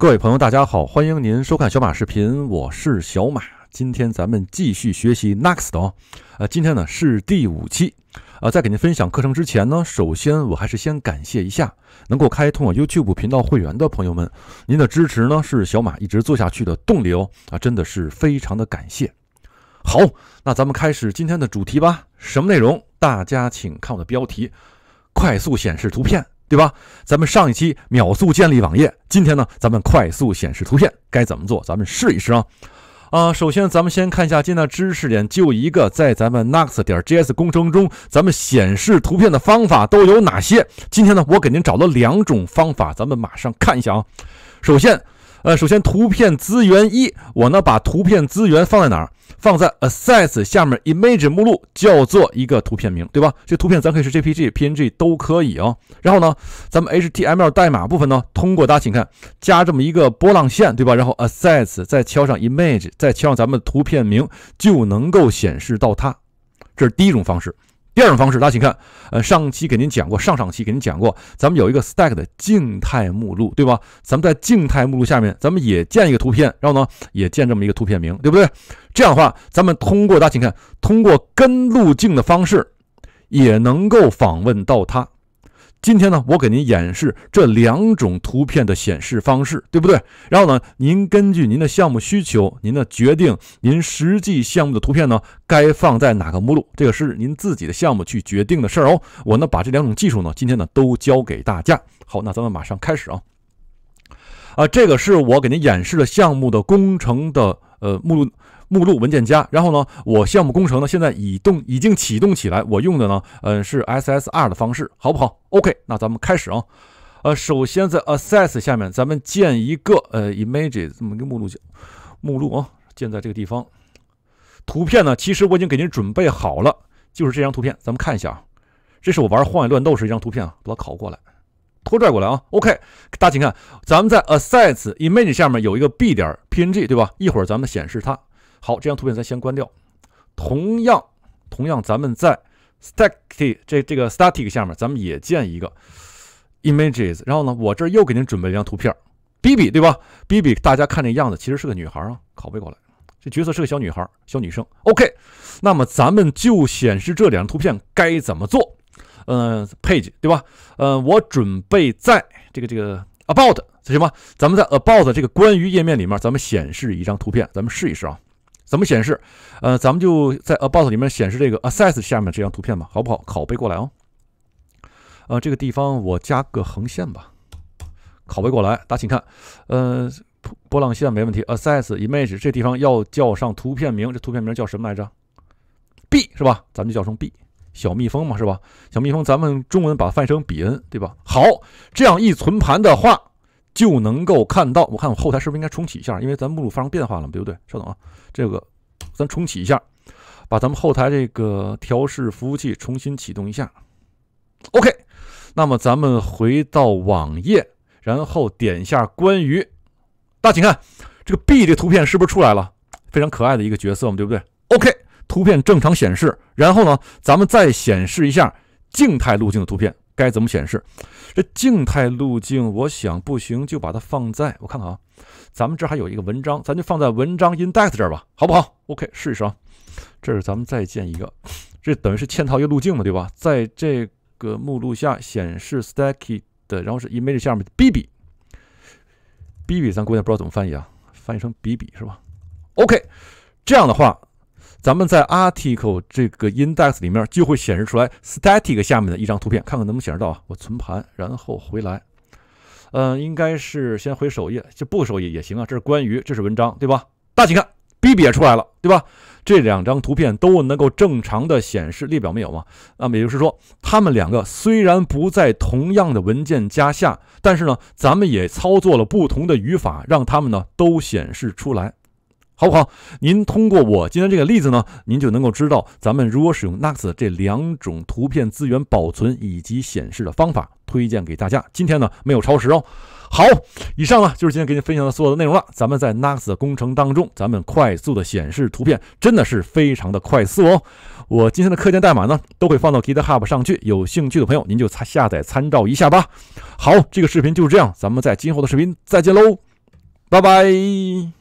各位朋友，大家好，欢迎您收看小马视频，我是小马。今天咱们继续学习 Next 哦，呃，今天呢是第五期。呃，在给您分享课程之前呢，首先我还是先感谢一下能够开通我 YouTube 频道会员的朋友们，您的支持呢是小马一直做下去的动力哦，啊，真的是非常的感谢。好，那咱们开始今天的主题吧。什么内容？大家请看我的标题：快速显示图片。对吧？咱们上一期秒速建立网页，今天呢，咱们快速显示图片该怎么做？咱们试一试啊！啊，首先咱们先看一下今天的知识点，就一个在咱们 Nuxt 点 JS 工程中，咱们显示图片的方法都有哪些？今天呢，我给您找了两种方法，咱们马上看一下啊。首先。呃，首先图片资源一，我呢把图片资源放在哪儿？放在 assets 下面 image 目录，叫做一个图片名，对吧？这图片咱可以是 jpg、png 都可以哦。然后呢，咱们 HTML 代码部分呢，通过大家请看，加这么一个波浪线，对吧？然后 assets 再敲上 image，再敲上咱们图片名，就能够显示到它。这是第一种方式。第二种方式，大家请看，呃，上期给您讲过，上上期给您讲过，咱们有一个 s t a c k 的静态目录，对吧？咱们在静态目录下面，咱们也建一个图片，然后呢，也建这么一个图片名，对不对？这样的话，咱们通过大家请看，通过根路径的方式，也能够访问到它。今天呢，我给您演示这两种图片的显示方式，对不对？然后呢，您根据您的项目需求，您的决定，您实际项目的图片呢，该放在哪个目录？这个是您自己的项目去决定的事儿哦。我呢，把这两种技术呢，今天呢都教给大家。好，那咱们马上开始啊！啊，这个是我给您演示的项目的工程的呃目录。目录文件夹，然后呢，我项目工程呢现在已动已经启动起来，我用的呢，嗯，是 SSR 的方式，好不好？OK，那咱们开始啊，呃，首先在 a s s e s s 下面咱们建一个呃 Image 这么一个目录目录啊，建在这个地方。图片呢，其实我已经给您准备好了，就是这张图片，咱们看一下啊，这是我玩《荒野乱斗》时一张图片啊，把它拷过来，拖拽过来啊。OK，大家请看，咱们在 a s s e s s Image 下面有一个 B 点 PNG 对吧？一会儿咱们显示它。好，这张图片咱先关掉。同样，同样，咱们在 static 这这个 static 下面，咱们也建一个 images。然后呢，我这儿又给您准备一张图片，B B 对吧？B B，大家看这样子，其实是个女孩啊。拷贝过来，这角色是个小女孩，小女生。OK，那么咱们就显示这两张图片该怎么做？嗯，page 对吧？呃，我准备在这个这个 about 这什么，咱们在 about 这个关于页面里面，咱们显示一张图片，咱们试一试啊。怎么显示？呃，咱们就在 About 里面显示这个 a s s e s s 下面这张图片吧，好不好？拷贝过来哦。呃，这个地方我加个横线吧。拷贝过来，大家请看。呃，波浪线没问题。a s s e s s Image 这地方要叫上图片名，这图片名叫什么来着？B 是吧？咱们就叫成 B 小蜜蜂嘛，是吧？小蜜蜂，咱们中文把它翻译成比恩，对吧？好，这样一存盘的话。就能够看到，我看我后台是不是应该重启一下，因为咱目录发生变化了，对不对？稍等啊，这个咱重启一下，把咱们后台这个调试服务器重新启动一下。OK，那么咱们回到网页，然后点一下“关于”，大家请看这个 B 的图片是不是出来了？非常可爱的一个角色嘛，对不对？OK，图片正常显示。然后呢，咱们再显示一下静态路径的图片。该怎么显示？这静态路径我想不行，就把它放在我看看啊。咱们这还有一个文章，咱就放在文章 index 这儿吧，好不好？OK，试一试啊。这是咱们再建一个，这等于是嵌套一个路径嘛，对吧？在这个目录下显示 s t a c k y 的，然后是 image 下面的 bb，bb，咱姑娘不知道怎么翻译啊，翻译成比比是吧？OK，这样的话。咱们在 article 这个 index 里面就会显示出来 static 下面的一张图片，看看能不能显示到啊？我存盘，然后回来。嗯，应该是先回首页，就不首页也行啊。这是关于，这是文章，对吧？大家请看，B 也出来了，对吧？这两张图片都能够正常的显示，列表没有吗？那么也就是说，它们两个虽然不在同样的文件夹下，但是呢，咱们也操作了不同的语法，让它们呢都显示出来。好不好？您通过我今天这个例子呢，您就能够知道咱们如何使用 Nuxt 这两种图片资源保存以及显示的方法，推荐给大家。今天呢没有超时哦。好，以上呢就是今天给您分享的所有的内容了。咱们在 Nuxt 工程当中，咱们快速的显示图片真的是非常的快速哦。我今天的课件代码呢都会放到 GitHub 上去，有兴趣的朋友您就参下载参照一下吧。好，这个视频就是这样，咱们在今后的视频再见喽，拜拜。